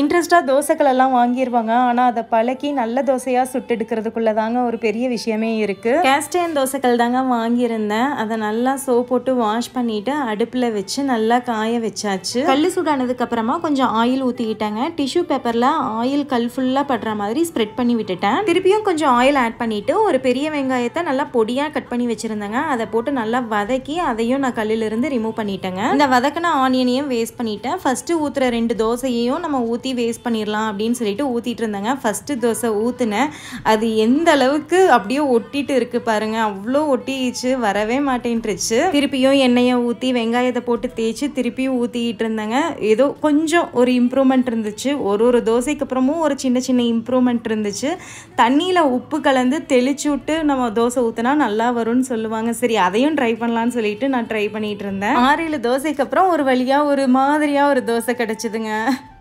இன்ட்ரெஸ்ட்டாக தோசைகளெல்லாம் வாங்கிடுவாங்க ஆனால் அதை பழக்கி நல்ல தோசையாக சுட்டெடுக்கிறதுக்குள்ளே தாங்க ஒரு பெரிய விஷயமே இருக்குது கேஸ்டேன் தோசைகள் தாங்க வாங்கியிருந்தேன் அதை நல்லா சோப் போட்டு வாஷ் பண்ணிவிட்டு அடுப்பில் வச்சு நல்லா காய வச்சாச்சு கல் சூடானதுக்கப்புறமா கொஞ்சம் ஆயில் ஊற்றிக்கிட்டேங்க டிஷ்யூ பேப்பரில் ஆயில் கல் ஃபுல்லாக படுற மாதிரி ஸ்ப்ரெட் பண்ணி விட்டுட்டேன் திருப்பியும் கொஞ்சம் ஆயில் ஆட் பண்ணிவிட்டு ஒரு பெரிய வெங்காயத்தை நல்லா பொடியாக கட் பண்ணி வச்சுருந்தேங்க அதை போட்டு நல்லா வதக்கி அதையும் நான் கல்லிலிருந்து ரிமூவ் பண்ணிட்டேங்க இந்த வதக்கின ஆனியனையும் வேஸ்ட் பண்ணிட்டேன் ஃபஸ்ட்டு ஊற்றுற ரெண்டு தோசையையும் நம்ம ஊற்றி ஊற்றி வேஸ்ட் பண்ணிடலாம் அப்படின்னு சொல்லிட்டு ஊற்றிட்டு இருந்தேங்க ஃபஸ்ட்டு தோசை ஊற்றுனேன் அது எந்த அளவுக்கு அப்படியே ஒட்டிட்டு இருக்குது பாருங்கள் அவ்வளோ ஒட்டிச்சு வரவே மாட்டேன்ட்டுருச்சு திருப்பியும் எண்ணெயை ஊற்றி வெங்காயத்தை போட்டு தேய்ச்சி திருப்பியும் ஊற்றிக்கிட்டு இருந்தேங்க ஏதோ கொஞ்சம் ஒரு இம்ப்ரூவ்மெண்ட் இருந்துச்சு ஒரு ஒரு தோசைக்கு அப்புறமும் ஒரு சின்ன சின்ன இம்ப்ரூவ்மெண்ட் இருந்துச்சு தண்ணியில் உப்பு கலந்து தெளிச்சு விட்டு நம்ம தோசை ஊற்றினா நல்லா வரும்னு சொல்லுவாங்க சரி அதையும் ட்ரை பண்ணலான்னு சொல்லிட்டு நான் ட்ரை பண்ணிகிட்டு இருந்தேன் ஆறு ஏழு தோசைக்கு அப்புறம் ஒரு வழியாக ஒரு மாதிரியாக ஒரு தோசை கிடச்சிதுங்க